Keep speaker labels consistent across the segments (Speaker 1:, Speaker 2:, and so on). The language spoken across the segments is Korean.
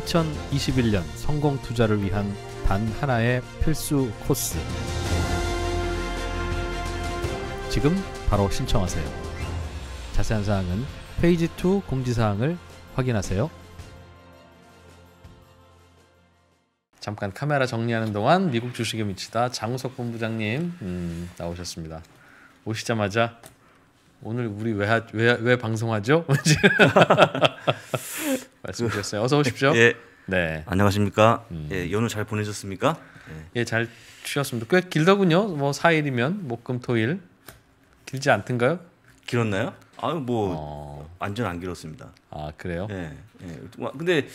Speaker 1: 2021년 성공 투자를 위한 단 하나의 필수 코스. 지금 바로 신청하세요. 자세한 사항은 페이지 2 공지사항을 확인하세요. 잠깐 카메라 정리하는 동안 미국 주식에 미치다 장우석 본부장님 음, 나오셨습니다. 오시자마자 오늘 우리 왜, 하, 왜, 왜 방송하죠? 말씀 주셨어요. 어서 오십시오. 예. 네. 안녕하십니까? 음. 예, 연휴 잘 보내셨습니까? 예. 예, 잘 쉬었습니다. 꽤 길더군요. 뭐 4일이면 목금토일
Speaker 2: 길지 않던가요? 길었나요? 아유 뭐 어... 완전 안 길었습니다. 아 그래요? 예. 예. 근데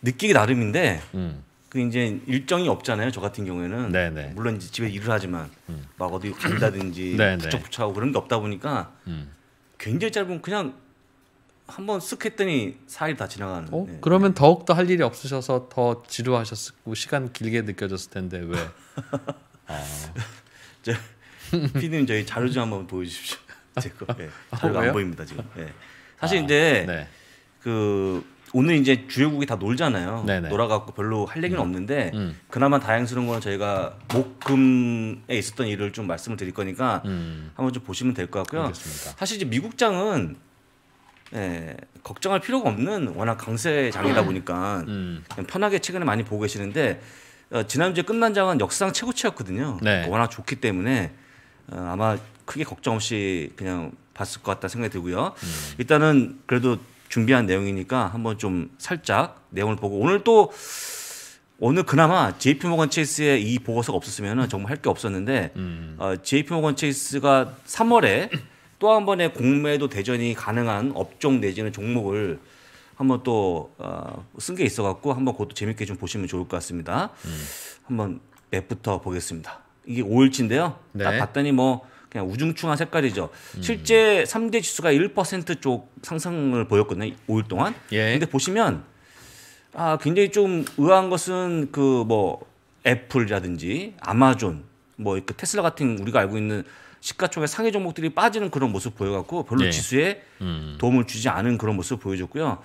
Speaker 2: 느끼기 나름인데 음. 그 이제 일정이 없잖아요. 저 같은 경우에는 네네. 네. 물론 이제 집에 일을 하지만 음. 막 어디 간다든지 네, 네. 부쩍부쩍하고 그런 게 없다 보니까 음. 굉장히 짧은 그냥 한번 쓱 했더니 4일 다 지나가는. 어? 네. 그러면 더욱 더 할 일이 없으셔서 더 지루하셨고 시간 길게 느껴졌을 텐데 왜? 아. 저 피디님 저희 자료 좀 한번 보여주십시오. 제거 네. 아, 자료가 안 보입니다 지금. 네. 아, 사실 아, 이제 네. 그 오늘 이제 주요국이 다 놀잖아요. 놀아갖고 별로 할 얘기는 음. 없는데 음. 그나마 다행스러운 건 저희가 목금에 있었던 일을 좀 말씀을 드릴 거니까 음. 한번 좀 보시면 될 것 같고요. 알겠습니다. 사실 이제 미국장은 예, 걱정할 필요가 없는 워낙 강세장이다 음. 보니까 음. 편하게 최근에 많이 보고 계시는데 어, 지난주에 끝난 장은 역사상 최고치였거든요. 네. 그러니까 워낙 좋기 때문에 어, 아마 크게 걱정 없이 그냥 봤을 것같다 생각이 들고요. 음. 일단은 그래도 준비한 내용이니까 한번 좀 살짝 내용을 보고 오늘 또 오늘 그나마 JP 모건 체이스의 이 보고서가 없었으면 정말 할 게 없었는데 음. 어, JP 모건 체이스가 3월에 또 한 번의 공매도 대전이 가능한 업종 내지는 종목을 한번 또 쓴게 어, 있어 갖고 한번 그것도 재밌게 좀 보시면 좋을 것 같습니다. 음. 한번 맵부터 보겠습니다. 이게 5일치인데요. 네. 딱 봤더니 뭐 그냥 우중충한 색깔이죠. 음. 실제 3대 지수가 1%쪽 상승을 보였거든요. 5일 동안. 예. 근데 보시면 아 굉장히 좀 의아한 것은 그 뭐 애플이라든지 아마존 뭐 그 테슬라 같은 우리가 알고 있는 시가총액 상위 종목들이 빠지는 그런 모습 보여갖고 별로 네. 지수에 음. 도움을 주지 않은 그런 모습 보여줬고요.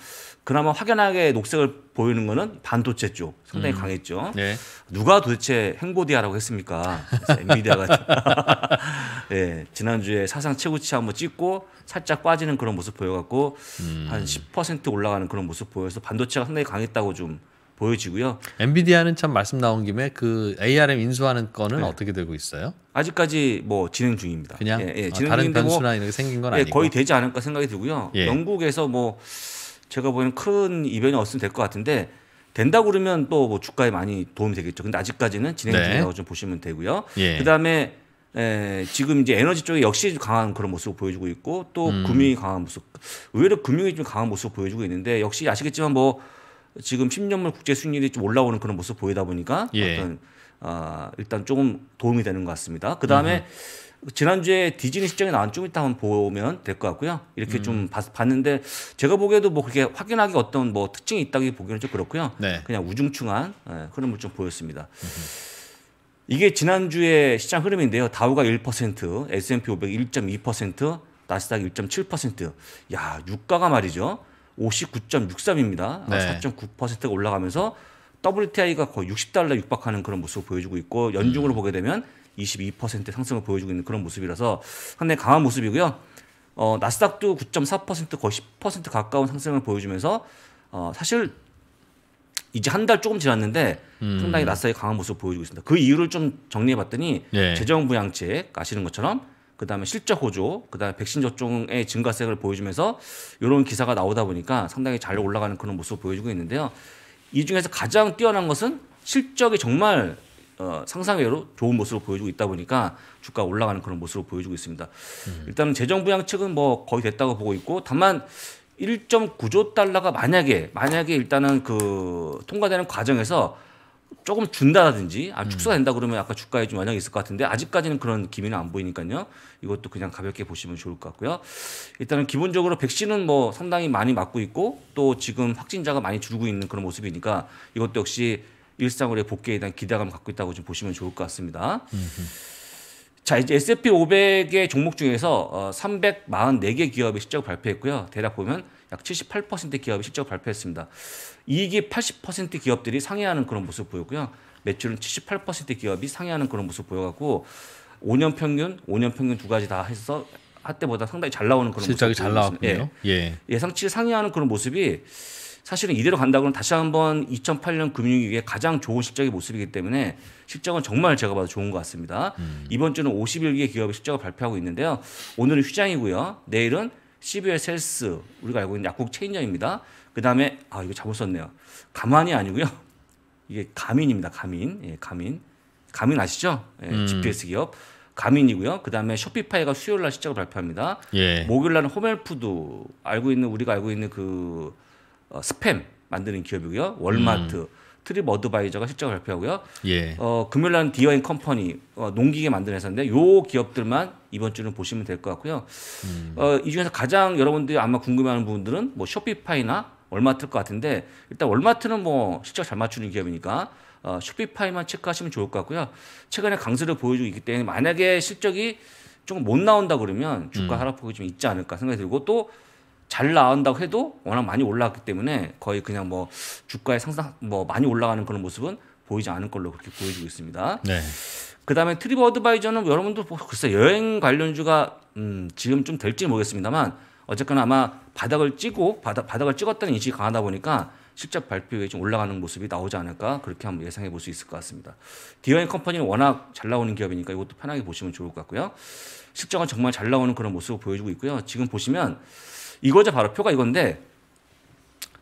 Speaker 2: 그나마 확연하게 녹색을 보이는 거는 반도체 쪽 상당히 음. 강했죠. 네. 누가 도대체 행보디아라고 했습니까? 엔비디아가 예, 지난주에 사상 최고치 한번 찍고 살짝 빠지는 그런 모습 보여갖고 음. 한10% 올라가는 그런 모습 보여서 반도체가 상당히 강했다고 좀 보여지고요. 엔비디아는 참 말씀 나온 김에 그 ARM 인수하는 거는 네. 어떻게 되고 있어요? 아직까지 뭐 진행 중입니다. 그냥 예, 예, 아, 진행 아, 다른 뭐 변수나 이런 게 생긴 건 예, 아니고 거의 되지 않을까 생각이 들고요. 예. 영국에서 뭐 제가 보기에는 큰 이변이 없으면 될 것 같은데 된다고 그러면 또 뭐 주가에 많이 도움이 되겠죠. 근데 아직까지는 진행 네. 중이라고 네. 좀 보시면 되고요. 예. 그다음에 에, 예, 지금 이제 에너지 쪽에 역시 강한 그런 모습을 보여주고 있고 또 음. 금융이 강한 모습 의외로 금융이 좀 강한 모습을 보여주고 있는데 역시 아시겠지만 뭐 지금 10년물 국제 수익률이 좀 올라오는 그런 모습 보이다 보니까 예. 어떤 아, 일단 조금 도움이 되는 것 같습니다. 그 다음에 지난주에 디즈니 시장에 나온 좀 이따 한번 보면 될 것 같고요. 이렇게 음. 좀 봤, 는데 제가 보기에도 뭐 그렇게 확연하게 어떤 뭐 특징이 있다기 보기는 좀 그렇고요. 네. 그냥 우중충한 예, 흐름을 좀 보였습니다. 음흠. 이게 지난주에 시장 흐름인데요. 다우가 1%, S&P 500 1.2%, 나스닥 1.7%. 야, 유가가 말이죠. 59.63입니다. 아, 네. 4.9%가 올라가면서 WTI가 거의 60달러 육박하는 그런 모습을 보여주고 있고 연중으로 음. 보게 되면 22% 상승을 보여주고 있는 그런 모습이라서 상당히 강한 모습이고요. 어, 나스닥도 9.4% 거의 10% 가까운 상승을 보여주면서 어, 사실 이제 한 달 조금 지났는데 음. 상당히 나스닥이 강한 모습을 보여주고 있습니다. 그 이유를 좀 정리해 봤더니 네. 재정 부양책 아시는 것처럼 그 다음에 실적 호조, 그 다음에 백신 접종의 증가세를 보여주면서 이런 기사가 나오다 보니까 상당히 잘 올라가는 그런 모습을 보여주고 있는데요. 이 중에서 가장 뛰어난 것은 실적이 정말 어, 상상외로 좋은 모습을 보여주고 있다 보니까 주가 올라가는 그런 모습을 보여주고 있습니다. 음. 일단은 재정 부양책은 뭐 거의 됐다고 보고 있고 다만 1.9조 달러가 만약에 만약에 일단은 그 통과되는 과정에서 조금 준다든지 아, 음. 축소가 된다 그러면 아까 주가에 좀 영향이 있을 것 같은데 아직까지는 그런 기미는 안 보이니까요. 이것도 그냥 가볍게 보시면 좋을 것 같고요. 일단은 기본적으로 백신은 뭐 상당히 많이 맞고 있고 또 지금 확진자가 많이 줄고 있는 그런 모습이니까 이것도 역시 일상으로의 복귀에 대한 기대감 을 갖고 있다고 좀 보시면 좋을 것 같습니다. 음흠. 자, 이제 S&P 500의 종목 중에서 어, 344개 기업이 실적을 발표했고요. 대략 보면 약78% 기업이 실적을 발표했습니다. 이익이 80% 기업들이 상회하는 그런 모습 보였고요. 매출은 78% 기업이 상회하는 그런 모습 보여갖고 5년 평균, 5년 평균 두 가지 다 해서 한때보다 상당히 잘 나오는 그런 실적이 잘 나왔군요. 예. 예. 예상치 상회하는 그런 모습이 사실은 이대로 간다고는 다시 한번 2008년 금융위기에 가장 좋은 실적의 모습이기 때문에 실적은 정말 제가 봐도 좋은 것 같습니다. 음. 이번 주는 51개 기업이 실적을 발표하고 있는데요. 오늘은 휴장이고요. 내일은 CBL 셀스 우리가 알고 있는 약국 체인점입니다. 그 다음에 아 이거 잘못 썼네요. 가만이 아니고요. 이게 가민입니다. 가민, 예, 가민, 가민 아시죠? 예, 음. GPS 기업. 가민이고요. 그다음에 쇼피파이가 수요일 날 실적을 발표합니다. 예. 목요일 날은 호멜푸드 알고 있는 우리가 알고 있는 그 어, 스팸 만드는 기업이고요. 월마트, 음. 트립 어드바이저가 실적 발표하고요. 예. 어, 금요일 날 디어인 컴퍼니 어, 농기계 만드는 회사인데 요 기업들만 이번 주는 보시면 될 것 같고요. 음. 어, 이 중에서 가장 여러분들이 아마 궁금해하는 부분들은 뭐 쇼피파이나 월마트일 것 같은데 일단 월마트는 뭐 실적 잘 맞추는 기업이니까 어, 쇼피파이만 체크하시면 좋을 것 같고요. 최근에 강세를 보여주고 있기 때문에 만약에 실적이 조금 못 나온다 그러면 주가 음. 하락폭이 좀 있지 않을까 생각이 들고 또잘 나온다고 해도 워낙 많이 올라갔기 때문에 거의 그냥 뭐주가에 상상 뭐 많이 올라가는 그런 모습은 보이지 않을 걸로 그렇게 보여지고 있습니다. 네. 그다음에 트리버 어드바이저는 여러분들 뭐 글쎄 여행 관련주가 음 지금 좀 될지 모르겠습니다만 어쨌거나 아마 바닥을 찌고 바닥 바닥을 찍었다는 인식이 강하다 보니까 실적 발표에 좀 올라가는 모습이 나오지 않을까 그렇게 한번 예상해 볼 수 있을 것 같습니다. 디어인 컴퍼니는 워낙 잘 나오는 기업이니까 이것도 편하게 보시면 좋을 것 같고요. 실적은 정말 잘 나오는 그런 모습을 보여주고 있고요. 지금 보시면 이거죠. 바로 표가 이건데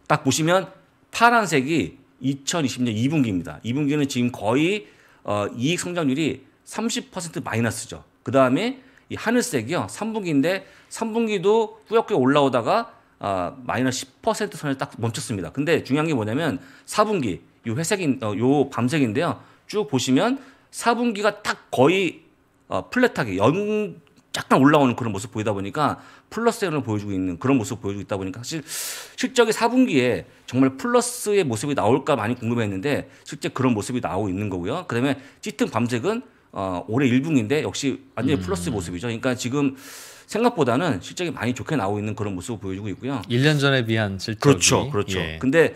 Speaker 2: 딱 보시면 파란색이 2020년 2분기입니다. 2분기는 지금 거의 어, 이익 성장률이 30% 마이너스죠. 그 다음에 이 하늘색이요. 3분기인데 3분기도 꾸역꾸역 올라오다가 아, 마이너스 10% 선에 딱 멈췄습니다. 근데 중요한 게 뭐냐면 4분기 요 회색인 어, 요 밤색인데요. 쭉 보시면 4분기가 딱 거의 어, 플랫하게 연 약간 올라오는 그런 모습 보이다 보니까 플러스를 보여주고 있는 그런 모습 보여주고 있다 보니까 사실 실적이 4분기에 정말 플러스의 모습이 나올까 많이 궁금했는데 실제 그런 모습이 나오고 있는 거고요. 그다음에 짙은 밤색은 어, 올해 1분기인데 역시 완전히 음. 플러스 모습이죠. 그러니까 지금 생각보다는 실적이 많이 좋게 나오고 있는 그런 모습을 보여주고 있고요. 1년 전에 비한 실적 그렇죠. 그렇죠. 예. 근데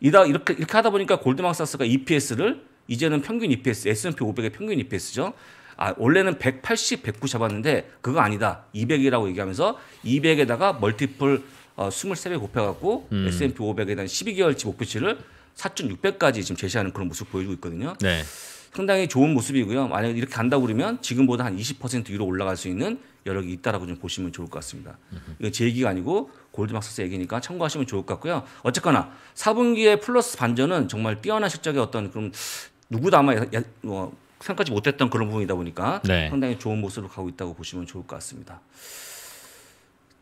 Speaker 2: 이다 이렇게 이렇게 하다 보니까 골드만삭스가 EPS를 이제는 평균 EPS, S&P 500의 평균 EPS죠. 아, 원래는 180, 190 잡았는데 그거 아니다. 200이라고 얘기하면서 200에다가 멀티플 어, 23배 곱해갖고 음. S&P 500에 대한 12개월치 목표치를 4,600까지 지금 제시하는 그런 모습 보여주고 있거든요. 네. 상당히 좋은 모습이고요. 만약에 이렇게 간다고 그러면 지금보다 한 20% 위로 올라갈 수 있는 여력이 있다라고 좀 보시면 좋을 것 같습니다. 이건 제 얘기가 아니고 골드막사스 얘기니까 참고하시면 좋을 것 같고요. 어쨌거나 4분기에 플러스 반전은 정말 뛰어난 실적의 어떤 그럼 누구도 아마 야, 뭐 생각하지 못했던 그런 부분이다 보니까 네. 상당히 좋은 모습을 가고 있다고 보시면 좋을 것 같습니다.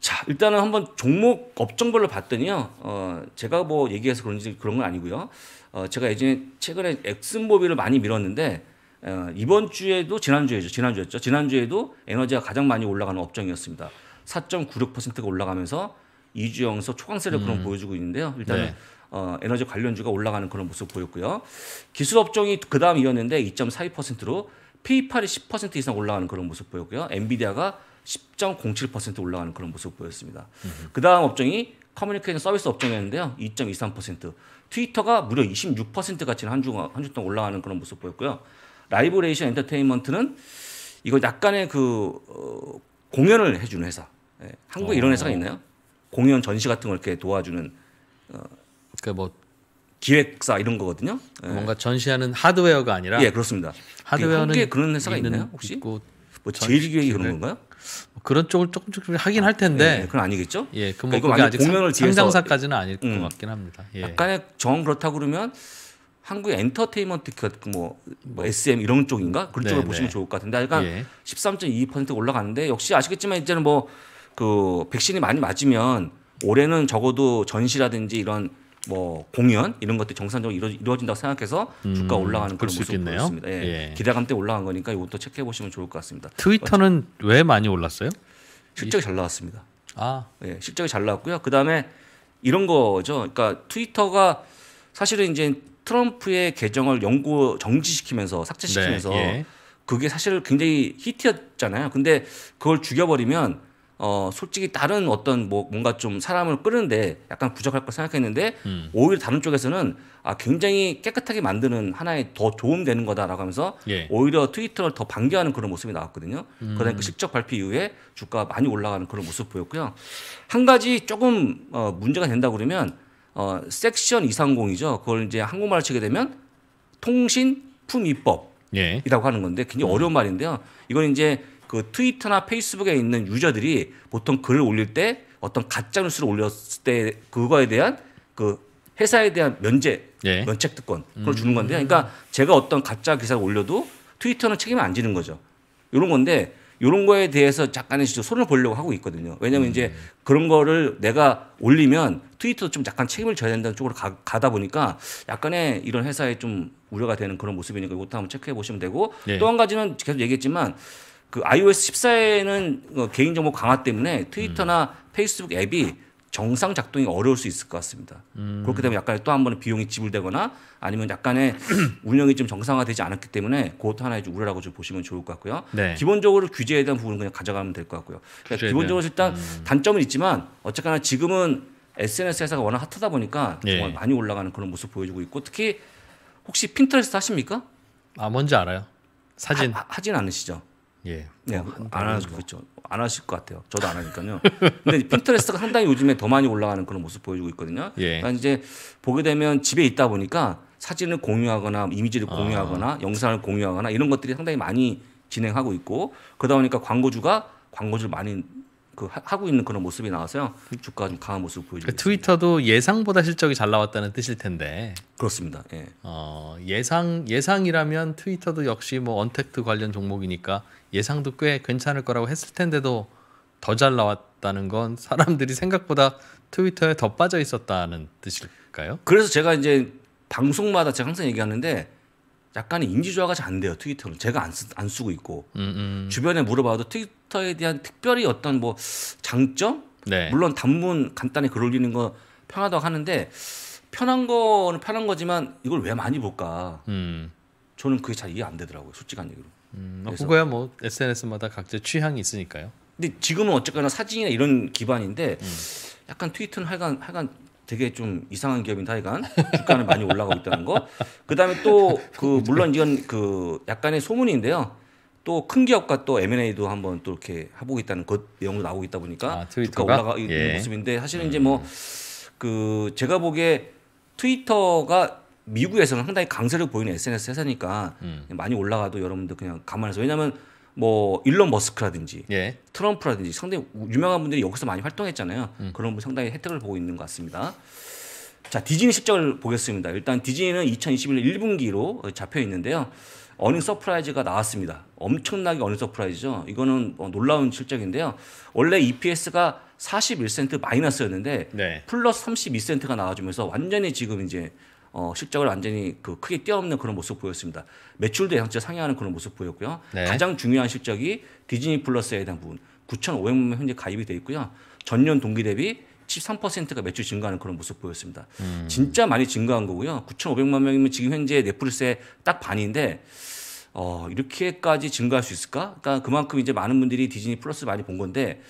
Speaker 2: 자, 일단은 한번 종목 업종별로 봤더니요. 어, 제가 뭐 얘기해서 그런지 그런 건 아니고요. 어, 제가 예전에 최근에 엑슨모빌을 많이 밀었는데 어, 이번 주에도 지난주에죠. 지난주였죠. 지난주에도 에너지가 가장 많이 올라가는 업종이었습니다. 4.96%가 올라가면서 2주 연속 초강세를 음. 그럼 보여주고 있는데요. 일단은 네. 어, 에너지 관련주가 올라가는 그런 모습 보였고요. 기술 업종이 그 다음 이었는데 2.42%로 페이팔이 10% 이상 올라가는 그런 모습 보였고요. 엔비디아가 10.07% 올라가는 그런 모습 보였습니다. 그 다음 업종이 커뮤니케이션 서비스 업종이었는데요. 2.23%. 트위터가 무려 26% 같이 한주 한 주 동안 올라가는 그런 모습 보였고요. 라이브레이션 엔터테인먼트는 이거 약간의 그 어, 공연을 해주는 회사. 예, 한국에 오. 이런 어. 회사가 있나요? 공연 전시 같은 걸 이렇게 도와주는 어, 그뭐 그러니까 기획사 이런 거거든요. 예. 뭔가 전시하는 하드웨어가
Speaker 1: 아니라 예 그렇습니다. 하드웨어는 그런 회사가 있나요 혹시? 있고, 뭐 제일기획이 런 건가요?
Speaker 2: 뭐 그런 쪽을 조금 조금 하긴 할 텐데. 예, 예 그건 아니겠죠.
Speaker 1: 예, 그뭐 그러니까 아직 공연을 상장사까지는 아닐 음, 것
Speaker 2: 같긴 합니다. 예. 약간의 정 그렇다 그러면 한국 엔터테인먼트 그 뭐, 뭐 SM 이런 쪽인가 그런 네, 쪽을 보시면 네. 좋을 것 같은데 약간 그러니까 예. 13.2% 올라가는데 역시 아시겠지만 이제는 뭐 그 백신이 많이 맞으면 올해는 적어도 전시라든지 이런 뭐 공연 이런 것들이 정상적으로 이루어, 진다고 생각해서 음, 주가 올라가는 그런 모습이 있습니다. 예. 예. 기대감 때 올라간 거니까 이것도 체크해 보시면 좋을 것 같습니다. 트위터는 어왜 많이 올랐어요? 실적이 잘 나왔습니다. 아, 예, 실적이 잘 나왔고요. 그 다음에 이런 거죠. 그러니까 트위터가 사실은 이제 트럼프의 계정을 영구 정지시키면서 삭제시키면서 네, 예. 그게 사실 굉장히 히트였잖아요. 근데 그걸 죽여버리면 어 솔직히 다른 어떤 뭐 뭔가 좀 사람을 끄는데 약간 부적할걸 생각했는데 음. 오히려 다른 쪽에서는 아 굉장히 깨끗하게 만드는 하나의 더 도움되는 거다라고 하면서 예. 오히려 트위터를 더 반기하는 그런 모습이 나왔거든요. 음. 그러니까 실적 발표 이후에 주가 많이 올라가는 그런 모습 보였고요. 한 가지 조금 어 문제가 된다 그러면 어 섹션 230이죠. 그걸 이제 한국말로 치게 되면 통신품위법이라고 예. 하는 건데 굉장히 음. 어려운 말인데요. 이건 이제 그 트위터나 페이스북에 있는 유저들이 보통 글을 올릴 때 어떤 가짜 뉴스를 올렸을 때 그거에 대한 그 회사에 대한 면제, 예. 면책 특권 그걸 음. 주는 건데, 요 그러니까 제가 어떤 가짜 기사를 올려도 트위터는 책임을 안 지는 거죠. 이런 건데 이런 거에 대해서 약간의 손을 보려고 하고 있거든요. 왜냐하면 음. 이제 그런 거를 내가 올리면 트위터도 좀 약간 책임을 져야 된다는 쪽으로 가, 다 보니까 약간의 이런 회사에 좀 우려가 되는 그런 모습이니까 이것도 한번 체크해 보시면 되고 네. 예. 또한 가지는 계속 얘기했지만 그 iOS 14에는 어, 개인정보 강화 때문에 트위터나 음. 페이스북 앱이 정상 작동이 어려울 수 있을 것 같습니다. 음. 그렇게 되면 약간 또한 번의 비용이 지불되거나 아니면 약간의 운영이 좀 정상화되지 않았기 때문에 그것도 하나의 좀 우려라고 좀 보시면 좋을 것 같고요. 네. 기본적으로 규제에 대한 부분은 그냥 가져가면 될 것 같고요. 그러니까 기본적으로 일단 음. 단점은 있지만 어쨌거나 지금은 SNS 회사가 워낙 핫하다 보니까 예. 정말 많이 올라가는 그런 모습 보여주고 있고 특히 혹시 핀터레스트 하십니까? 아 뭔지 알아요. 사진 하, 하진 않으시죠? 예. 네, 안 하시고 있죠. 그렇죠. 안 하실 것 같아요. 저도 안 하니까요. 근데 핀터레스트가 상당히 요즘에 더 많이 올라가는 그런 모습 보여주고 있거든요. 예. 그러니까 이제 보게 되면 집에 있다 보니까 사진을 공유하거나 이미지를 아. 공유하거나 아. 영상을 공유하거나 이런 것들이 상당히 많이 진행하고 있고 그러다 보니까 광고주가 광고주를 많이 그 하고 있는 그런 모습이 나와서요. 주가 좀 강한 모습 보여주고
Speaker 1: 그러니까 트위터도 예상보다 실적이 잘 나왔다는 뜻일 텐데. 그렇습니다. 예. 어, 예상 예상이라면 트위터도 역시 뭐 언택트 관련 종목이니까 예상도 꽤 괜찮을 거라고 했을 텐데도 더 잘 나왔다는 건 사람들이 생각보다 트위터에 더 빠져 있었다는
Speaker 2: 뜻일까요? 그래서 제가 이제 방송마다 제가 항상 얘기하는데 약간의 인지조화가 잘 안 돼요 트위터는 제가 안, 쓰, 안 쓰고 있고 음음. 음. 주변에 물어봐도 트위터에 대한 특별히 어떤 뭐 장점 네. 물론 단문 간단히 글 올리는 거 편하다고 하는데 편한 거는 편한 거지만 이걸 왜 많이 볼까 음. 저는 그게 잘 이해 안 되더라고요 솔직한 얘기로 음, 그 그거야 뭐 SNS마다 각자 취향이 있으니까요 근데 지금은 어쨌거나 사진이나 이런 기반인데 음. 약간 트위터는 하여간 하여간 되게 좀 이상한 기업인 타이간 주가는 많이 올라가고 있다는 거. 그다음에 또그 그렇죠. 물론 이건 그 약간의 소문인데요. 또 큰 기업과 또 M&A도 한번 또 이렇게 해보고 있다는 것 내용도 나오고 있다 보니까 아, 주가 올라가 있는 예. 모습인데 사실은 음. 이제 뭐 뭐그 제가 보기에 트위터가 미국에서는 상당히 강세를 보이는 SNS 회사니까 음. 많이 올라가도 여러분들 그냥 감안해서 왜냐하면 뭐 일론 머스크라든지 예. 트럼프라든지 상당히 유명한 분들이 여기서 많이 활동했잖아요. 음. 그런 분 상당히 혜택을 보고 있는 것 같습니다. 자 디즈니 실적을 보겠습니다. 일단 디즈니는 2021년 1분기로 잡혀 있는데요. 어닝 서프라이즈가 나왔습니다. 엄청나게 어닝 서프라이즈죠. 이거는 어, 놀라운 실적인데요. 원래 EPS가 41센트 마이너스였는데 네. 플러스 32센트가 나와주면서 완전히 지금 이제 어, 실적을 완전히 그 크게 뛰어넘는 그런 모습 보였습니다. 매출도 예상치 상회하는 그런 모습 보였고요. 네. 가장 중요한 실적이 디즈니 플러스에 대한 부분 9,500만 명 현재 가입이 돼 있고요. 전년 동기 대비 13%가 매출 증가하는 그런 모습 보였습니다. 음. 진짜 많이 증가한 거고요. 9,500만 명이면 지금 현재 넷플릭스의 딱 반인데 어, 이렇게까지 증가할 수 있을까? 그러니까 그만큼 이제 많은 분들이 디즈니 플러스 많이 본 건데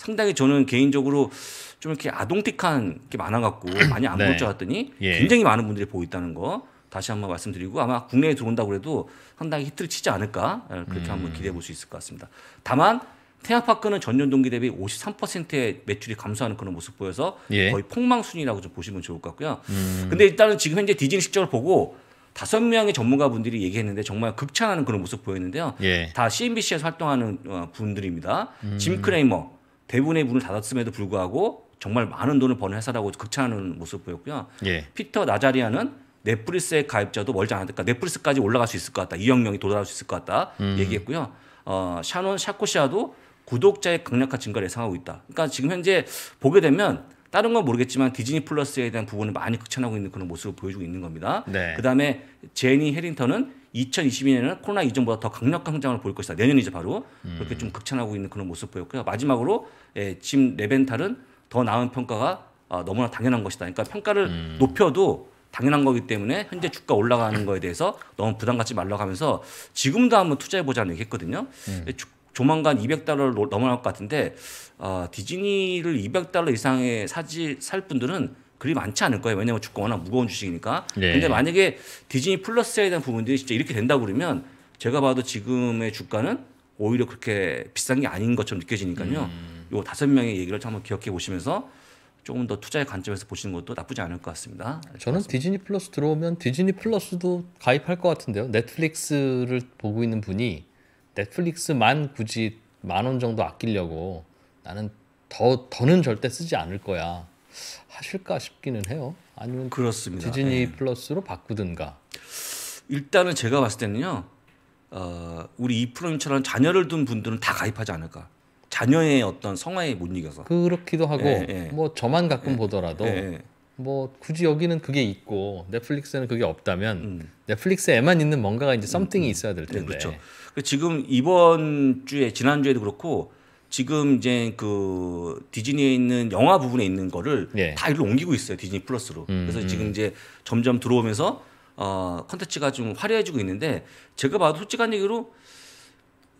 Speaker 2: 상당히 저는 개인적으로 좀 이렇게 아동틱한 게 많아갖고 많이 안 볼줄 네. 알았더니 예. 굉장히 많은 분들이 보고 있다는 거 다시 한 번 말씀드리고 아마 국내에 들어온다고 그래도 상당히 히트를 치지 않을까 예, 그렇게 음. 한번 기대해 볼 수 있을 것 같습니다. 다만 테마파크는 전년 동기 대비 53%의 매출이 감소하는 그런 모습 보여서 예. 거의 폭망순이라고 좀 보시면 좋을 것 같고요. 음. 근데 일단은 지금 현재 디즈니 실적을 보고 다섯 명의 전문가분들이 얘기했는데 정말 극찬하는 그런 모습 보였는데요. 예. 다 CNBC에서 활동하는 어, 분들입니다. 음. 짐 크레이머, 대부분의 문을 닫았음에도 불구하고 정말 많은 돈을 버는 회사라고 극찬하는 모습 보였고요. 예. 피터 나자리아는 넷플릭스의 가입자도 멀지 않았다. 그러니까 넷플릭스까지 올라갈 수 있을 것 같다. 이영명이 도달할 수 있을 것 같다. 음. 얘기했고요. 어, 샤논 샤코시아도 구독자의 강력한 증가를 예상하고 있다. 그러니까 지금 현재 보게 되면 다른 건 모르겠지만 디즈니 플러스에 대한 부분을 많이 극찬하고 있는 그런 모습을 보여주고 있는 겁니다. 네. 그다음에 제니 해린턴은 2022년에는 코로나 이전보다 더 강력한 성장을 보일 것이다. 내년 이제 바로 음. 그렇게 좀 극찬하고 있는 그런 모습 보였고요. 마지막으로 예, 짐 레벤탈은 더 나은 평가가 아, 너무나 당연한 것이다. 그러니까 평가를 음. 높여도 당연한 거기 때문에 현재 주가 올라가는 거에 대해서 너무 부담 갖지 말라고 하면서 지금도 한번 투자해 보자는 얘기했거든요. 음. 조만간 200달러를 넘어갈 것 같은데 어, 디즈니를 200달러 이상에 사지 살 분들은 그리 많지 않을 거예요. 왜냐하면 주가 워낙 무거운 주식이니까. 네. 근데 만약에 디즈니 플러스에 대한 부분들이 진짜 이렇게 된다 그러면 제가 봐도 지금의 주가는 오히려 그렇게 비싼 게 아닌 것처럼 느껴지니까요. 음. 요 다섯 명의 얘기를 한번 기억해 보시면서 조금 더 투자의 관점에서 보시는 것도 나쁘지 않을 것 같습니다. 저는 디즈니 플러스 들어오면 디즈니 플러스도 가입할 것 같은데요. 넷플릭스를
Speaker 1: 보고 있는 분이 넷플릭스만 굳이 만 원 정도 아끼려고 나는 더 더는 절대 쓰지 않을 거야. 하실까 싶기는 해요.
Speaker 2: 아니면 그렇습니다. 디즈니 예. 플러스로 바꾸든가. 일단은 제가 봤을 때는요. 어, 우리 이 프로님처럼 자녀를 둔 분들은 다 가입하지 않을까. 자녀의 어떤 성화에 못 이겨서.
Speaker 1: 그렇기도 하고 예, 예. 뭐 저만 가끔 예, 보더라도 예, 예. 뭐 굳이 여기는 그게 있고 넷플릭스는 그게 없다면 음. 넷플릭스에만 있는 뭔가가 이제 썸띵이
Speaker 2: 음, 음. 있어야 될 네, 텐데. 네, 그렇죠. 지금 이번 주에 지난 주에도 그렇고 지금 이제 그 디즈니에 있는 영화 부분에 있는 거를 예. 다 일로 옮기고 있어요 디즈니 플러스로. 음, 그래서 지금 음. 이제 점점 들어오면서 어 컨텐츠가 좀 화려해지고 있는데 제가 봐도 솔직한 얘기로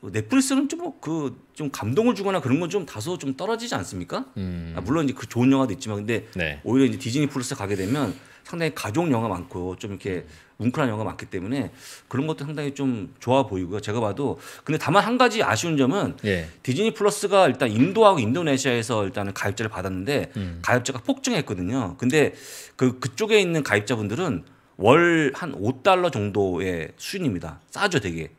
Speaker 2: 넷플릭스는 좀 그좀 뭐 그 감동을 주거나 그런 건 좀 다소 좀 떨어지지 않습니까? 음. 아, 물론 이제 그 좋은 영화도 있지만 근데 네. 오히려 이제 디즈니 플러스 가게 되면 상당히 가족 영화 많고 좀 이렇게 음. 뭉클한 영화가 많기 때문에 그런 것도 상당히 좀 좋아 보이고요. 제가 봐도 근데 다만 한 가지 아쉬운 점은 예. 디즈니 플러스가 일단 인도하고 인도네시아에서 일단은 가입자를 받았는데 음. 가입자가 폭증했거든요. 근데 그 그쪽에 있는 가입자분들은 월 한 5달러 정도의 수준입니다. 싸죠, 되게.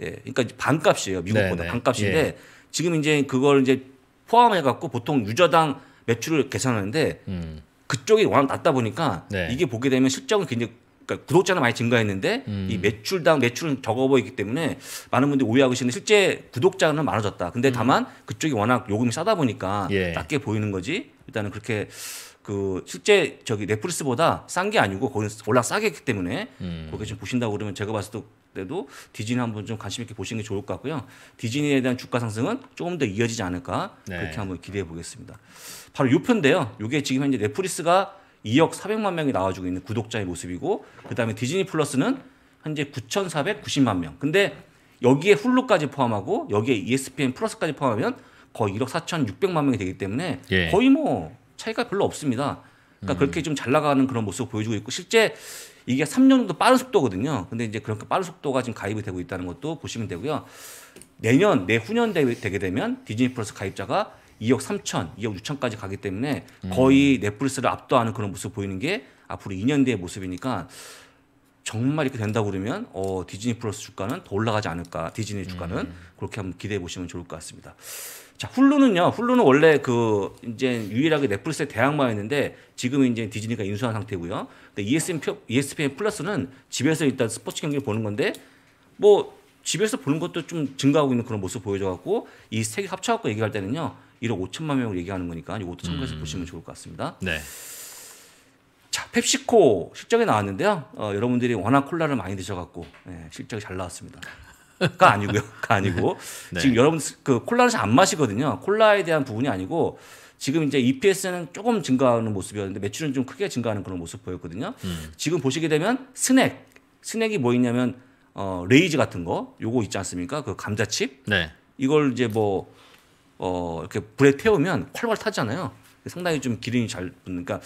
Speaker 2: 예. 그러니까 반값이에요. 미국보다 네네. 네. 반값인데 예. 지금 이제 그걸 이제 포함해 갖고 보통 유저당 매출을 계산하는데 음. 그쪽이 워낙 낮다 보니까 네. 이게 보게 되면 실적은 굉장히 그러니까 구독자는 많이 증가했는데 음. 이 매출당 매출은 적어 보이기 때문에 많은 분들이 오해하고 계시는데 실제 구독자는 많아졌다. 근데 음. 다만 그쪽이 워낙 요금이 싸다 보니까 예. 낮게 보이는 거지. 일단은 그렇게 그 실제 저기 넷플릭스보다 싼 게 아니고 거기 올라 싸게 했기 때문에 음. 그게 좀 보신다고 그러면 제가 봤을 때도 디즈니 한번 좀 관심 있게 보시는 게 좋을 것 같고요. 디즈니에 대한 주가 상승은 조금 더 이어지지 않을까 네. 그렇게 한번 기대해 보겠습니다. 바로 요 편인데요. 요게 지금 현재 넷플릭스가 2억 400만 명이 나와주고 있는 구독자의 모습이고 그다음에 디즈니 플러스는 현재 9,490만 명. 근데 여기에 훌루까지 포함하고 여기에 ESPN 플러스까지 포함하면 거의 1억 4,600만 명이 되기 때문에 예. 거의 뭐 차이가 별로 없습니다. 그러니까 음. 그렇게 좀 잘 나가는 그런 모습을 보여주고 있고 실제 이게 3년 정도 빠른 속도거든요. 근데 이제 그렇게 빠른 속도가 지금 가입이 되고 있다는 것도 보시면 되고요. 내년 내후년 되게 되면 디즈니 플러스 가입자가 2억 3천, 2억 6천까지 가기 때문에 음. 거의 넷플릭스를 압도하는 그런 모습 보이는 게 앞으로 2년 뒤의 모습이니까 정말 이렇게 된다 그러면 어, 디즈니 플러스 주가는 더 올라가지 않을까 디즈니 주가는 음. 그렇게 한번 기대해 보시면 좋을 것 같습니다. 자 훌루는요 훌루는 원래 그 이제 유일하게 넷플릭스의 대항마였는데 지금 이제 디즈니가 인수한 상태고요. 근데 ESPN, ESPN 플러스는 집에서 일단 스포츠 경기를 보는 건데 뭐 집에서 보는 것도 좀 증가하고 있는 그런 모습 보여줘갖고 이 세 개 합쳐갖고 얘기할 때는요 1억 5천만 명을 얘기하는 거니까 이것도 참고해서 음. 보시면 좋을 것 같습니다. 네. 자, 펩시코 실적이 나왔는데요. 어, 여러분들이 워낙 콜라를 많이 드셔갖고 예, 실적이 잘 나왔습니다. 가 아니고요. 가 아니고 네. 지금 여러분 그 콜라를 잘 안 마시거든요. 콜라에 대한 부분이 아니고 지금 이제 EPS는 조금 증가하는 모습이었는데 매출은 좀 크게 증가하는 그런 모습 보였거든요. 음. 지금 보시게 되면 스낵 스낵이 뭐 있냐면 어 레이즈 같은 거 요거 있지 않습니까? 그 감자칩. 네. 이걸 이제 뭐 어, 이렇게 불에 태우면 활활 타잖아요. 상당히 좀 기름이 잘 붙으니까 그러니까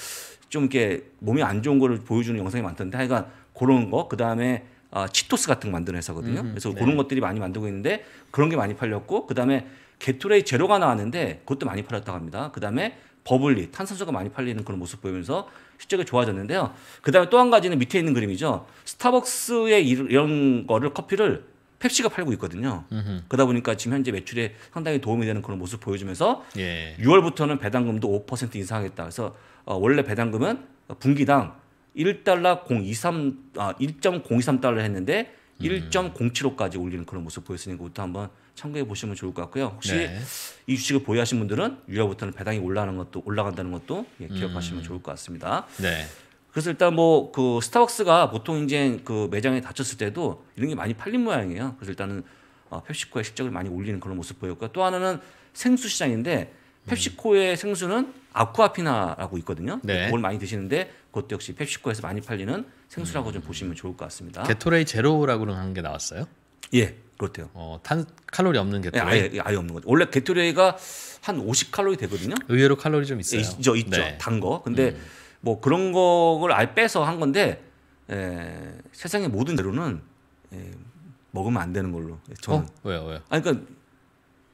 Speaker 2: 좀 이렇게 몸이 안 좋은 거를 보여주는 영상이 많던데 하여간 그런 거, 그 다음에 아, 치토스 같은 거 만드는 회사거든요. 그래서 네. 그런 것들이 많이 만들고 있는데 그런 게 많이 팔렸고 그 다음에 게토레이 제로가 나왔는데 그것도 많이 팔렸다고 합니다. 그 다음에 버블리 탄산수가 많이 팔리는 그런 모습 보이면서 실적이 좋아졌는데요. 그 다음에 또 한 가지는 밑에 있는 그림이죠. 스타벅스의 이런 거를 커피를 펩시가 팔고 있거든요. 음흠. 그러다 보니까 지금 현재 매출에 상당히 도움이 되는 그런 모습 보여주면서 예. 6월부터는 배당금도 5% 인상하겠다. 그래서 어, 원래 배당금은 분기당 1달러 023 아, 1.023달러 했는데 음. 1.075까지 올리는 그런 모습 보였으니까 그것도 한번 참고해 보시면 좋을 것 같고요. 혹시 네. 이 주식을 보유하신 분들은 6월부터는 배당이 올라가는 것도 올라간다는 것도 예, 기억하시면 음. 좋을 것 같습니다. 네. 그래서 일단 뭐 그 스타벅스가 보통 이제 그 매장에 닫혔을 때도 이런 게 많이 팔린 모양이에요. 그래서 일단은 어, 펩시코의 실적을 많이 올리는 그런 모습 보였고 또 하나는 생수 시장인데 음. 펩시코의 생수는 아쿠아피나라고 있거든요. 네. 그걸 많이 드시는데 그것도 역시 펩시코에서 많이 팔리는 생수라고 음. 좀 보시면 좋을 것 같습니다. 게토레이 제로라고는 한게 나왔어요? 예, 그렇대요. 어, 탄 칼로리 없는 예, 게토레이 네, 아예, 예, 아예 없는 거죠. 원래 게토레이가 한50 칼로리 되거든요. 의외로 칼로리 좀 있어요. 예, 있죠, 있죠. 네. 단 거. 근데 음. 뭐 그런 거를 아예 빼서 한 건데 에, 예, 세상의 모든 재료는 에, 예, 먹으면 안 되는 걸로 예, 저는 어? 왜요 왜요? 아니 그러니까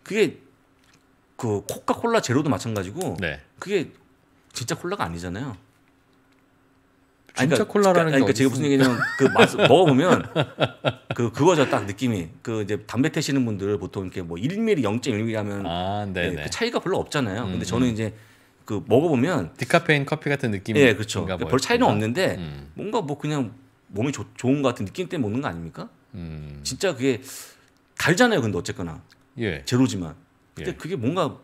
Speaker 2: 그게 그 코카콜라 제로도 마찬가지고 네. 그게 진짜 콜라가 아니잖아요.
Speaker 1: 진짜 아니, 그러니까, 콜라라는 그러니까, 그러니까 제가 무슨 얘기냐면 그 맛, 먹어보면
Speaker 2: 그 그거죠 딱 느낌이 그 이제 담배 태시는 분들 보통 이렇게 뭐 1mm 0.1mm 하면 아, 네, 그 차이가 별로 없잖아요. 근데 음, 저는 음. 이제 그 먹어보면 디카페인 커피 같은 느낌이 예, 그렇죠. 그러니까 별 차이는 없는데 음. 뭔가 뭐 그냥 몸이 조, 좋은 것 같은 느낌 때문에 먹는 거 아닙니까? 음. 진짜 그게 달잖아요. 근데 어쨌거나 예. 제로지만 근데 예. 그게 뭔가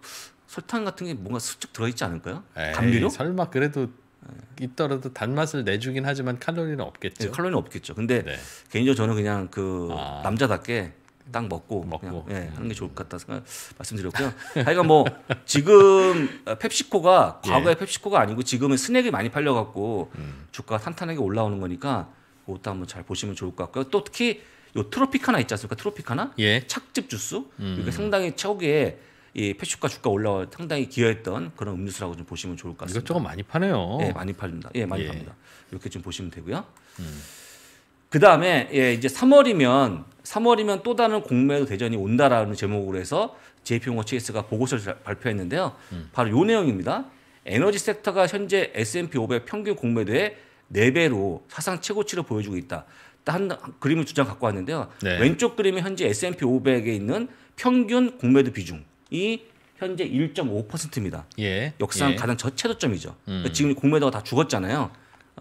Speaker 2: 설탕 같은 게 뭔가 슬쩍 들어있지 않을까요? 감미료? 설마 그래도 예. 있더라도 단맛을 내주긴 하지만 칼로리는 없겠죠. 네, 칼로리는 없겠죠. 근데 네. 개인적으로 저는 그냥 그 아. 남자답게 딱 먹고, 먹고. 그냥, 예, 음. 하는 게 좋을 것 같다 생각 말씀드렸고요. 하여간 뭐 지금 펩시코가 과거의 예. 펩시코가 아니고 지금은 스낵이 많이 팔려 갖고 음. 주가 탄탄하게 올라오는 거니까 그것도 한번 잘 보시면 좋을 것 같고요. 또 특히 요 트로피카나 있지 않습니까? 트로피카나? 예. 착즙 주스. 음. 이게 상당히 최고의 이패슈가 주가 올라와 상당히 기여했던 그런 음료수라고 좀 보시면 좋을 것 같습니다. 이것저것 많이 파네요. 예, 많이 팔린다. 예, 많이 예. 팝니다. 이렇게 좀 보시면 되고요. 음. 그 다음에 예, 이제 3월이면 3월이면 또 다른 공매도 대전이 온다라는 제목으로 해서 JP용호 체이스가 보고서를 발표했는데요. 음. 바로 요 내용입니다. 에너지 섹터가 현재 S&P 500 평균 공매도의 4배로 사상 최고치를 보여주고 있다. 한 그림을 두 장 갖고 왔는데요. 네. 왼쪽 그림이 현재 S&P 500에 있는 평균 공매도 비중이 현재 1.5%입니다.
Speaker 1: 예. 역사상 예. 가장
Speaker 2: 저체도점이죠. 음. 그러니까 지금 공매도가 다 죽었잖아요.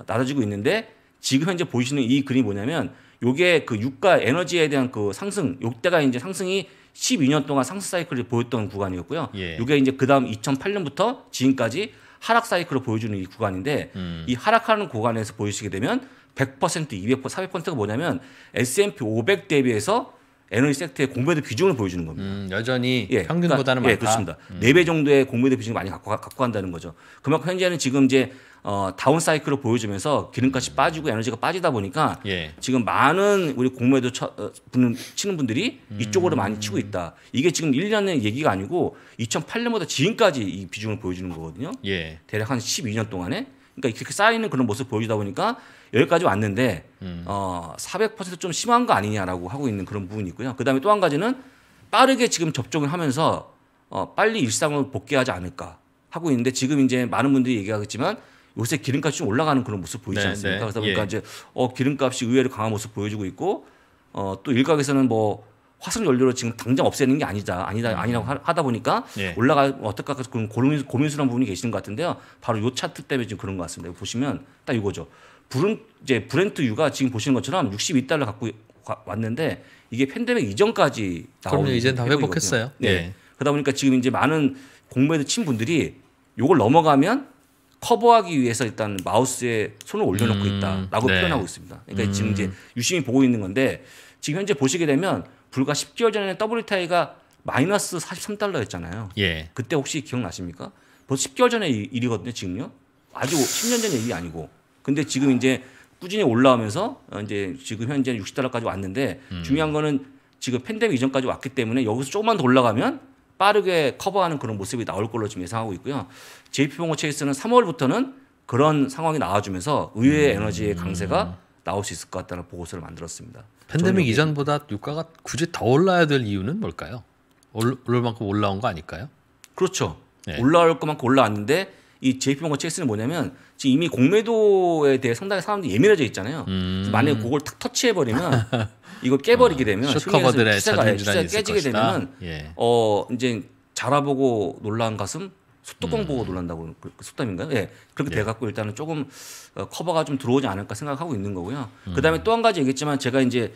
Speaker 2: 낮아지고 어, 있는데 지금 현재 보시는 이 그림이 뭐냐면 요게 그 유가 에너지에 대한 그 상승, 요때가 이제 상승이 12년 동안 상승 사이클을 보였던 구간이었고요. 예. 요게 이제 그다음 2008년부터 지금까지 하락 사이클을 보여주는 이 구간인데 음. 이 하락하는 구간에서 보이시게 되면 100%, 200%, 400%가 뭐냐면 S&P 500 대비해서 에너지 섹터의 공매도 비중을 보여주는 겁니다. 음, 여전히 예, 그러니까 평균보다는 그러니까, 많다. 예, 그렇습니다. 음. 4배 정도의 공매도 비중을 많이 갖고, 갖고 간다는 거죠. 그만큼 현재는 지금 이제 어, 다운 사이클을 보여주면서 기름값이 빠지고 에너지가 빠지다 보니까 예. 지금 많은 우리 공매도 쳐, 어, 분 치는 분들이 음. 이쪽으로 많이 치고 있다. 이게 지금 1년의 얘기가 아니고 2008년보다 지금까지 이 비중을 보여주는 거거든요. 예. 대략 한 12년 동안에. 그러니까 이렇게 쌓이는 그런 모습 을 보여주다 보니까 여기까지 왔는데 음. 어, 400%좀 심한 거 아니냐라고 하고 있는 그런 부분이 있고요. 그다음에 또 한 가지는 빠르게 지금 접종을 하면서 어, 빨리 일상을 복귀하지 않을까 하고 있는데 지금 이제 많은 분들이 얘기하겠지만 요새 기름값이 좀 올라가는 그런 모습 보이지 네, 않습니까? 네. 그러다 보니까 예. 이제 어 기름값이 의외로 강한 모습 보여주고 있고 어또 일각에서는 뭐 화석 연료로 지금 당장 없애는 게 아니다, 아니다, 음. 아니라고 하다 보니까 예. 올라가 어떨까 그런 고민 고민스러운 부분이 계시는 것 같은데요. 바로 요 차트 때문에 지금 그런 것 같습니다. 보시면 딱 이거죠. 브른 이제 브렌트유가 지금 보시는 것처럼 62달러 갖고 왔는데 이게 팬데믹 이전까지 나오는 그럼 이제 다 회복했어요. 네. 예. 그러다 보니까 지금 이제 많은 공매도 친 분들이 요걸 넘어가면 커버하기 위해서 일단 마우스에 손을 올려놓고 음, 있다라고 네. 표현하고 있습니다. 그러니까 음. 지금 이제 음. 유심히 보고 있는 건데 지금 현재 보시게 되면 불과 10개월 전에 WTI가 마이너스 43달러였잖아요. 예. 그때 혹시 기억나십니까? 벌써 10개월 전의 일이거든요, 지금요. 아주 10년 전의 일이 아니고. 근데 지금 이제 꾸준히 올라오면서 어, 이제 지금 현재 60달러까지 왔는데 음. 중요한 거는 지금 팬데믹 이전까지 왔기 때문에 여기서 조금만 더 올라가면 빠르게 커버하는 그런 모습이 나올 걸로 지금 예상하고 있고요. JP봉호 체이스는 3월부터는 그런 상황이 나와주면서 의외의 음. 에너지의 강세가 나올 수 있을 것 같다는 보고서를 만들었습니다. 팬데믹 이전보다 유가가 굳이 더 올라야 될 이유는 뭘까요? 올올 만큼 올라온 거 아닐까요? 그렇죠. 네. 올라올 것만큼 올라왔는데 이 JP모건 체이스는 뭐냐면 지금 이미 공매도에 대해 상당히 사람들이 예민해져 있잖아요. 음. 만약에 그걸 탁 터치해버리면 이걸 깨버리게 어, 되면 쇼커버들의 시세가, 시세 깨지게 되면 예. 어 이제 자라보고 놀란 가슴 솥뚜껑 음. 보고 놀란다고 속담인가요? 그, 그 예. 그렇게 예. 돼갖고 일단은 조금 어, 커버가 좀 들어오지 않을까 생각하고 있는 거고요. 음. 그 다음에 또 한 가지 얘기했지만 제가 이제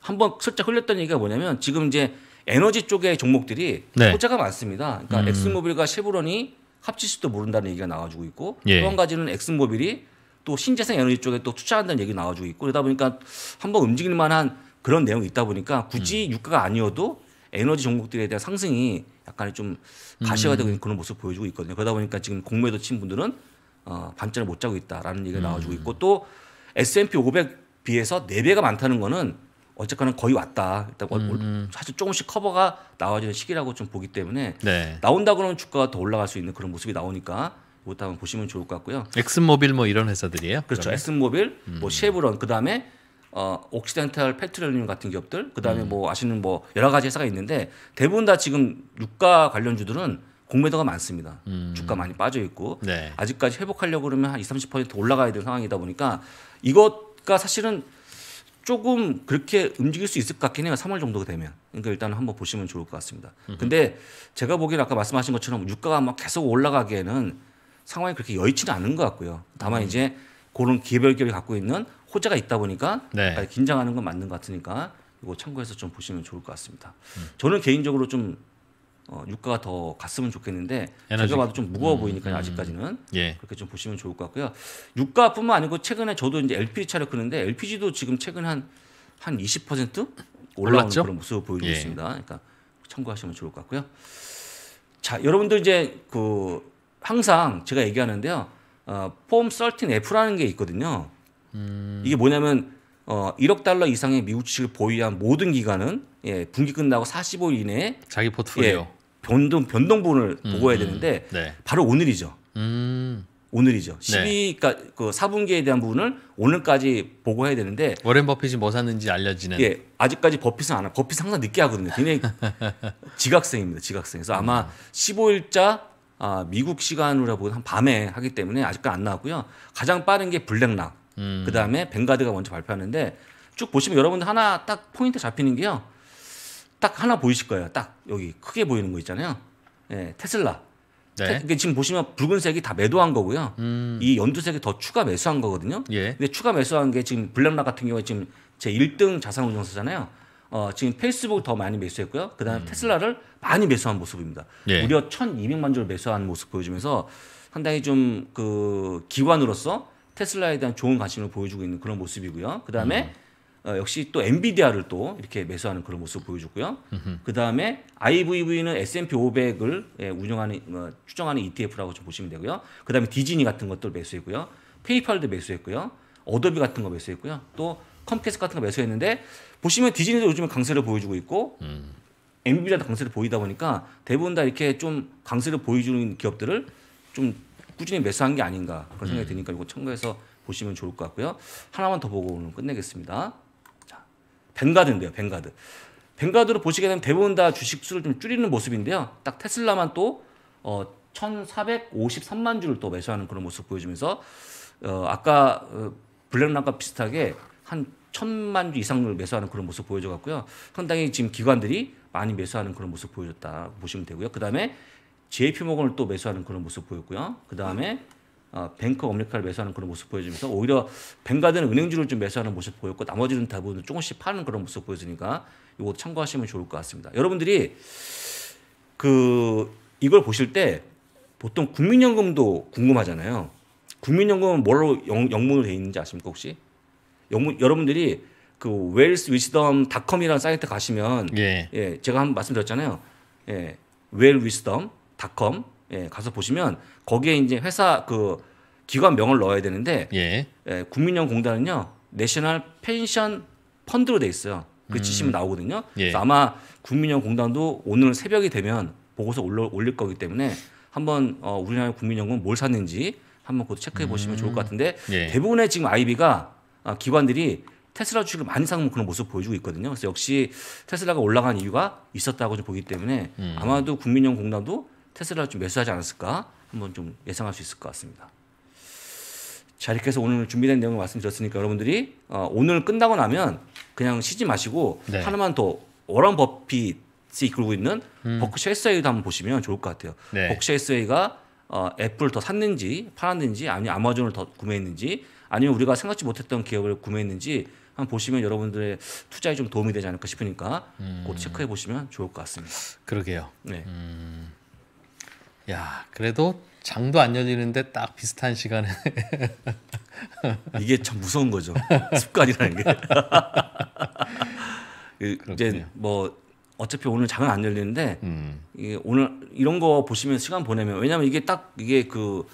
Speaker 2: 한번 슬쩍 흘렸던 얘기가 뭐냐면 지금 이제 에너지 쪽의 종목들이 네. 호재가 많습니다. 그러니까 음. 엑스모빌과 쉐브론이 합칠수도 모른다는 얘기가 나와주고 있고 예. 또한 가지는 엑스모빌이 또 신재생 에너지 쪽에 또 투자한다는 얘기 나와주고 있고 그러다 보니까 한번 움직일 만한 그런 내용이 있다 보니까 굳이 음. 유가가 아니어도 에너지 종목들에 대한 상승이 약간의
Speaker 1: 좀가시화 음. 되고
Speaker 2: 있는 그런 모습 보여주고 있거든요. 그러다 보니까 지금 공매도 친 분들은 어, 반전을 못 자고 있다라는 얘기가 음. 나와주고 있고 또 S&P 500 비해서 4배가 많다는 거는 어쨌거나 거의 왔다. 일단 음. 사실 조금씩 커버가 나와지는 시기라고 좀 보기 때문에 네. 나온다 그러면 주가가 더 올라갈 수 있는 그런 모습이 나오니까 이것도 한번 보시면 좋을 것 같고요.
Speaker 1: 엑스모빌뭐 이런 회사들이에요?
Speaker 2: 그렇죠. 그러면? 엑스모빌 뭐 음. 뭐 쉐브론, 그다음에 어, 옥시덴탈 페트롤륨 같은 기업들, 그다음에 음. 뭐 아시는 뭐 여러 가지 회사가 있는데 대부분 다 지금 유가 관련주들은 공매도가 많습니다. 음. 주가 많이 빠져 있고 네. 아직까지 회복하려고 그러면 한 20, 30% 올라가야 되는 상황이다 보니까 이것과 사실은 조금 그렇게 움직일 수 있을 것 같긴 해요. 3월 정도가 되면. 그러니까 일단 한번 보시면 좋을 것 같습니다. 근데 제가 보기에는 아까 말씀하신 것처럼 유가가 막 계속 올라가기에는 상황이 그렇게 여의치는 않은 것 같고요. 다만 음. 이제 그런 개별 기업이 갖고 있는 호재가 있다 보니까 네. 긴장하는 건 맞는 것 같으니까 이거 참고해서 좀 보시면 좋을 것 같습니다. 음. 저는 개인적으로 좀 어, 유가가 더 갔으면 좋겠는데 에너지. 제가 봐도 좀 무거워 보이니까 음, 음. 아직까지는 예. 그렇게 좀 보시면 좋을 것 같고요. 유가뿐만 아니고 최근에 저도 이제 LPG 차를 끄는데 LPG도 지금 최근 한한 20%올라오 올랐죠? 그런 모습을 보이고 예. 있습니다. 그러니까 참고하시면 좋을 것 같고요. 자, 여러분들 이제 그 항상 제가 얘기하는데요. 어, 폼 13F라는 게 있거든요. 음. 이게 뭐냐면 어, 1억 달러 이상의 미국 주식을 보유한 모든 기관은 예, 분기 끝나고 45일 이내에 자기 포트폴리오 예, 변동 변동 분을 음, 보고 해야 음. 되는데 네. 바로 오늘이죠. 음. 오늘이죠. 12, 네. 그러 그러니까 4분기에 그 대한 부분을 오늘까지 보고해야 되는데 워렌 버핏이 뭐 샀는지 알려지는. 예, 아직까지 버핏은 안 하. 버핏 항상 늦게 하거든요. 굉장히 지각생입니다. 지각생. 에서 아마 음. 15일자 아, 미국 시간으로 보면 한 밤에 하기 때문에 아직까지 안 나왔고요. 가장 빠른 게 블랙락. 음. 그 다음에 벵가드가 먼저 발표하는데 쭉 보시면 여러분들 하나 딱 포인트 잡히는 게요. 딱 하나 보이실 거예요. 딱 여기 크게 보이는 거 있잖아요. 예, 테슬라. 네. 테, 지금 보시면 붉은색이 다 매도한 거고요. 음. 이 연두색이 더 추가 매수한 거거든요. 예. 근데 추가 매수한 게 지금 블랙락 같은 경우에 지금 제 1등 자산운용사잖아요. 어, 지금 페이스북 더 많이 매수했고요. 그다음 음. 테슬라를 많이 매수한 모습입니다. 예. 무려 1,200만 주를 매수한 모습 보여주면서 상당히 좀 그 기관으로서 테슬라에 대한 좋은 관심을 보여주고 있는 그런 모습이고요. 그다음에 음. 어, 역시 또 엔비디아를 또 이렇게 매수하는 그런 모습 보여줬고요. 그 다음에 IVV는 S&P 500을 예, 운영하는 어, 추정하는 ETF라고 좀 보시면 되고요. 그 다음에 디즈니 같은 것들 매수했고요. 페이팔도 매수했고요. 어도비 같은 거 매수했고요. 또 컴캐스 같은 거 매수했는데 보시면 디즈니도 요즘에 강세를 보여주고 있고 음. 엔비디아도 강세를 보이다 보니까 대부분 다 이렇게 좀 강세를 보여주는 기업들을 좀 꾸준히 매수한 게 아닌가 그런 생각이 음. 드니까 이거 참고해서 보시면 좋을 것 같고요. 하나만 더 보고 오늘 끝내겠습니다. 뱅가드인데요. 뱅가드. 뱅가드로 보시게 되면 대부분 다 주식 수를 좀 줄이는 모습인데요. 딱 테슬라만 또 어, 1,453만 주를 또 매수하는 그런 모습 보여주면서 어, 아까 어, 블랙락과 비슷하게 한1 0 0 0만주 이상을 매수하는 그런 모습 보여줘 갖고요. 상당히 지금 기관들이 많이 매수하는 그런 모습 보여줬다 보시면 되고요. 그 다음에 JP모건을 또 매수하는 그런 모습 보였고요. 그 다음에 어, 뱅커 업리카를 매수하는 그런 모습 보여주면서 오히려 뱅가드는 은행주를 좀 매수하는 모습 보였고 나머지는 대부분 조금씩 파는 그런 모습 보여주니까 이거 참고하시면 좋을 것 같습니다. 여러분들이 그 이걸 보실 때 보통 국민연금도 궁금하잖아요. 국민연금은 뭐로 영, 문으로되 있는지 아십니까 혹시? 영문 여러분들이 그 웰스 위스덤 닷컴이라는 사이트 가시면 예. 예 제가 한번 말씀드렸잖아요. 예. 웰 위스덤 닷컴 예, 가서 보시면 거기에 이제 회사 그 기관명을 넣어야 되는데 예. 예, 국민연금공단은요 내셔널 펜션 펀드로 돼 있어요. 그지시면 음. 나오거든요. 예. 그래서 아마 국민연금공단도 오늘 새벽이 되면 보고서 올려, 올릴 거기 때문에 한번 어, 우리나라 국민연금 뭘 샀는지 한번 그것도 체크해 보시면 음. 좋을 것 음. 같은데 예. 대부분의 지금 아이비가 아, 기관들이 테슬라 주식을 많이 사는 그런 모습 보여주고 있거든요. 그래서 역시 테슬라가 올라간 이유가 있었다고 좀 보기 때문에 음. 아마도 국민연금공단도 테슬라를 좀 매수하지 않았을까 한번 좀 예상할 수 있을 것 같습니다. 자 이렇게 해서 오늘 준비된 내용을 말씀드렸으니까 여러분들이 어, 오늘 끝나고 나면 그냥 쉬지 마시고 네. 하나만 더 워런 버핏이 이끌고 있는 음. 버크셔 에스웨이도 한번 보시면 좋을 것 같아요. 네. 버크셔 에스웨이가 어, 애플 을더 샀는지 팔았는지 아니면 아마존을 더 구매했는지 아니면 우리가 생각지 못했던 기업을 구매했는지 한번 보시면 여러분들의 투자에 좀 도움이 되지 않을까 싶으니까 음. 꼭 체크해 보시면 좋을 것 같습니다. 그러게요. 네. 음.
Speaker 1: 야, 그래도 장도 안 열리는데 딱 비슷한 시간에
Speaker 2: 이게 참 무서운 거죠. 습관이라는 게. 그 이제 뭐 어차피 오늘 장은 안 열리는데 음. 이게 오늘 이런 거 보시면 시간 보내면 왜냐면 이게 딱 이게 그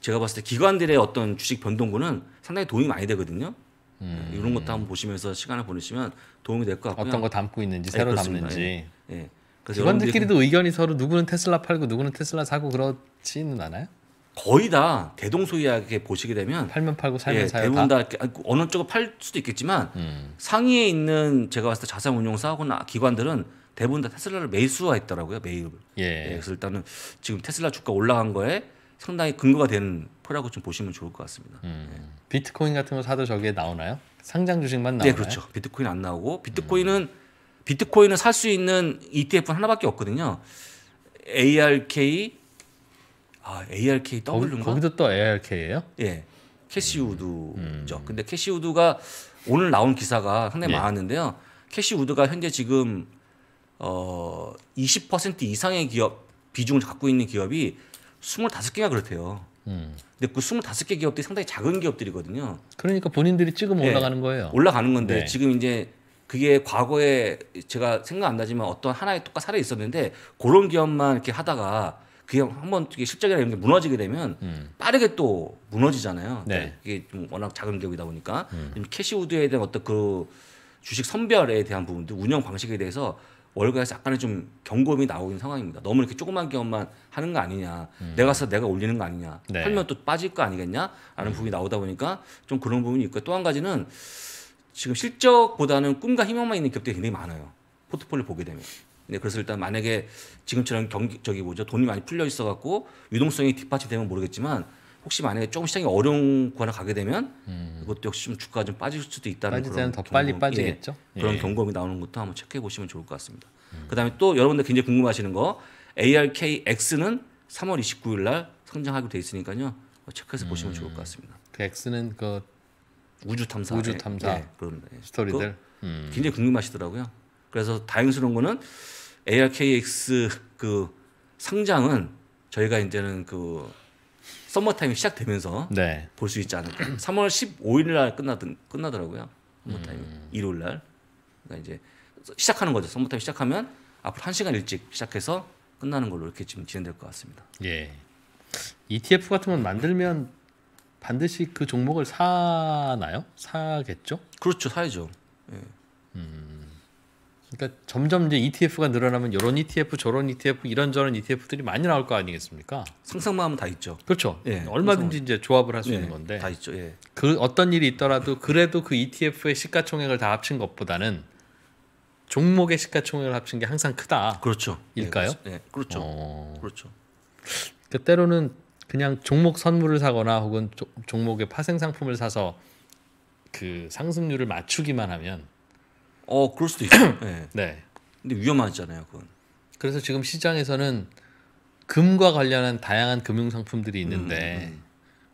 Speaker 2: 제가 봤을 때 기관들의 어떤 주식 변동구는 상당히 도움이 많이 되거든요. 음. 이런 것도 한번 보시면서 시간을 보내시면 도움이 될 것 같고요. 어떤 거 담고 있는지 네, 새로 네, 담는지. 예. 네. 그래서 직원들끼리도
Speaker 1: 의견이 서로 누구는 테슬라 팔고 누구는 테슬라 사고 그렇지는 않아요?
Speaker 2: 거의 다 대동소이하게 보시게 되면 팔면 팔고 살면 예, 사요 대부분 다, 다 어느 쪽을 팔 수도 있겠지만 음. 상위에 있는 제가 봤을 때 자산운용사하고나 기관들은 대부분 다 테슬라를 매수화했더라고요 매입. 예. 예. 그래서 일단은 지금 테슬라 주가 올라간 거에 상당히 근거가 되는 표라고 좀 보시면 좋을 것 같습니다. 음. 예. 비트코인 같은 거 사도 저기에 나오나요? 상장 주식만 네, 나오나요? 네, 그렇죠. 비트코인 안 나오고 음. 비트코인은 음. 비트코인을 살 수 있는 ETF는 하나밖에 없거든요. ARK 아, ARK W인가? 거기, 도또
Speaker 1: ARK예요?
Speaker 2: 예. 캐시우드죠. 음, 음. 근데 캐시우드가 오늘 나온 기사가 상당히 예. 많았는데요. 캐시우드가 현재 지금 어20% 이상의 기업 비중을 갖고 있는 기업이 25개가 그렇대요. 음. 근데 그 25개 기업들이 상당히 작은 기업들이거든요.
Speaker 1: 그러니까 본인들이 찍으면 예. 올라가는 거예요. 올라가는 건데 네.
Speaker 2: 지금 이제 그게 과거에 제가 생각 안 나지만 어떤 하나의 똑같이 살아 있었는데 그런 기업만 이렇게 하다가 그게 한번 이게 실적이나 이런 게 무너지게 되면 음. 빠르게 또 무너지잖아요. 네. 이게 좀 워낙 작은 기업이다 보니까 음. 음. 캐시우드에 대한 어떤 그 주식 선별에 대한 부분들 운영 방식에 대해서 월가에서 약간의 좀 경고음이 나오는 고있 상황입니다. 너무 이렇게 조그만 기업만 하는 거 아니냐. 음. 내가 서 내가 올리는 거 아니냐. 네. 팔면 또 빠질 거 아니겠냐? 라는 음. 부분이 나오다 보니까 좀 그런 부분이 있고 또 한 가지는 지금 실적보다는 꿈과 희망만 있는 기업들이 굉장히 많아요. 포트폴리오 보게 되면. 근데 네, 그래서 일단 만약에 지금처럼 경기 저기 뭐죠 돈이 많이 풀려 있어 갖고 유동성이 뒷받침 되면 모르겠지만 혹시 만약에 조금 시장이 어려운 구간에 가게 되면 음. 그것도 역시 좀 주가가 좀 빠질 수도 있다는 그런 더 경험, 빨리 예, 빠지겠죠 예, 그런 예. 경험이 나오는 것도 한번 체크해 보시면 좋을 것 같습니다. 음. 그다음에 또 여러분들 굉장히 궁금하시는 거 ARKX는 3월 29일 날 상장하기로 돼 있으니까요 체크해서 음. 보시면 좋을 것 같습니다. 그 X는 그 우주 탐사. 우주 탐사. 예, 예, 그런 네. 예. 스토리들. 음. 굉장히 궁금하시더라고요. 그래서 다행스러운 거는 ARKX 그 상장은 저희가 이제는 그 썸머 타임이 시작되면서 네. 볼수 있지 않을까. 3월 15일 날 끝나든 끝나더라고요. 썸머 타임 음. 일요일 날. 그러니까 이제 시작하는 거죠. 썸머 타임 시작하면 앞으로 1시간 일찍 시작해서 끝나는 걸로 이렇게 지금 진행될 것 같습니다. 예. ETF 같은 건 만들면 반드시 그 종목을
Speaker 1: 사나요? 사겠죠? 그렇죠, 사야죠.
Speaker 2: 예. 음,
Speaker 1: 그러니까 점점 이제 ETF가 늘어나면 이런 ETF, 저런 ETF, 이런저런 ETF들이 많이 나올 거
Speaker 2: 아니겠습니까? 상상만 하면 다 있죠.
Speaker 1: 그렇죠. 예, 얼마든지 이제 조합을 할 수 있는 예. 건데 다 있죠. 예. 그 어떤 일이 있더라도 그래도 그 ETF의 시가총액을 다 합친 것보다는 종목의 시가총액을 합친 게 항상 크다. 그렇죠. 예, 일까요? 그렇죠. 예, 그렇죠. 어... 그렇죠. 그러니까 때로는 그냥 종목 선물을 사거나 혹은 조, 종목의 파생 상품을 사서 그 상승률을 맞추기만 하면 어 그럴 수도 있어요. 네. 네. 근데 위험하잖아요, 그건. 그래서 지금 시장에서는 금과 관련한 다양한 금융 상품들이 있는데 음, 음. 음.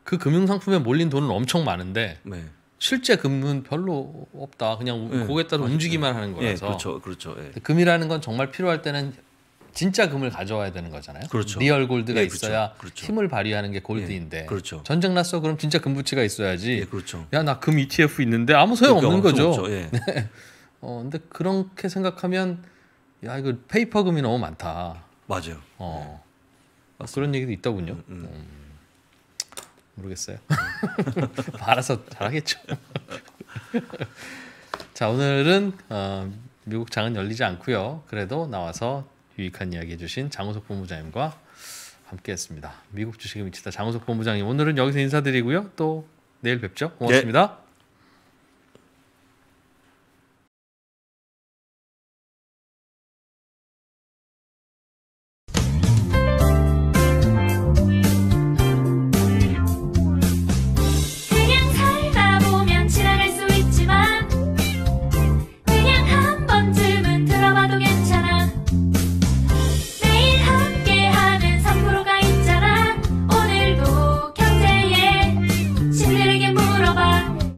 Speaker 1: 그 금융 상품에 몰린 돈은 엄청 많은데 네. 실제 금은 별로 없다. 그냥 네. 거기에 따라 움직이기만 하는 예, 거라서. 네, 그렇죠, 그렇죠. 예. 금이라는 건 정말 필요할 때는 진짜 금을 가져와야 되는 거잖아요. 그렇죠. 리얼 네 골드가 예, 그렇죠. 있어야 그렇죠. 힘을 발휘하는 게 골드인데. 예, 그렇죠. 전쟁 났어 그럼 진짜 금부치가 있어야지. 예, 그렇죠. 야나 금 ETF 있는데 아무 소용 그러니까 없는 거죠. 없죠. 예. 네. 어 근데 그렇게 생각하면 야 이거 페이퍼 금이 너무 많다. 맞아요. 어 네. 그런 얘기도 있다군요. 음, 음. 음. 모르겠어요. 알아서 잘하겠죠. 자 오늘은 어, 미국 장은 열리지 않고요. 그래도 나와서 유익한 이야기 해주신 장우석 본부장님과 함께했습니다. 미국 주식에 미치다 장우석 본부장님 오늘은 여기서 인사드리고요. 또 내일 뵙죠. 고맙습니다. 네.